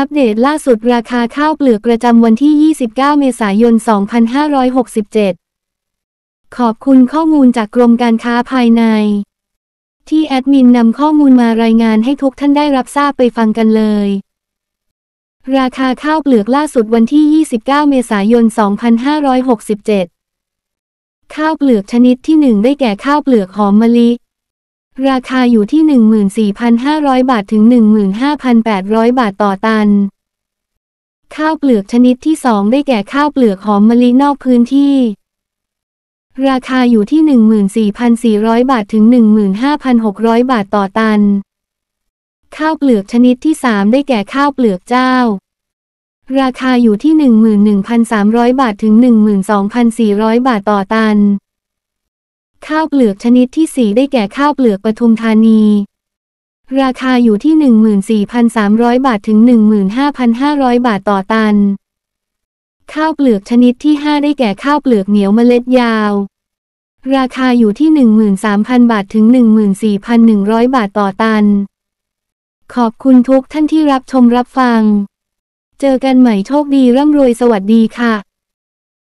อัปเดตล่าสุดราคาข้าวเปลือกประจำวันที่ 29 เมษายน 2567 ขอบคุณข้อมูลจากกรมการค้าภายในที่แอดมินนำข้อมูลมารายงานให้ทุกท่านได้รับทราบไปฟังกันเลย ราคาข้าวเปลือกล่าสุดวันที่ 29 เมษายน 2567 ข้าวเปลือกชนิดที่ 1 ได้แก่ข้าวเปลือกหอมมะลิราคาอยู่ที่ 14,500 บาทถึง 15,800 บาทต่อตัน ข้าวเปลือกชนิดที่2ได้แก่ข้าวเปลือกหอมมะลินอกพื้นที่ ราคาอยู่ที่ 14,400 บาทถึง 15,600 บาทต่อตัน ข้าวเปลือกชนิดที่ 3 ได้แก่ข้าวเปลือกเจ้า ราคาอยู่ที่ 11,300 บาทถึง 12,400 บาทต่อตันข้าวเปลือกชนิดที่สีได้แก่ข้าวเปลือกปทุมธานี ราคาอยู่ที่ 14,300 บาทถึง 15,500 บาทต่อตัน ข้าวเปลือกชนิดที่ 5 ได้แก่ข้าวเปลือกเหนียวเมล็ดยาว ราคาอยู่ที่ 13,000 บาทถึง 14,100 บาทต่อตัน ขอบคุณทุกท่านที่รับชมรับฟัง เจอกันใหม่โชคดีร่ำรวยสวัสดีค่ะ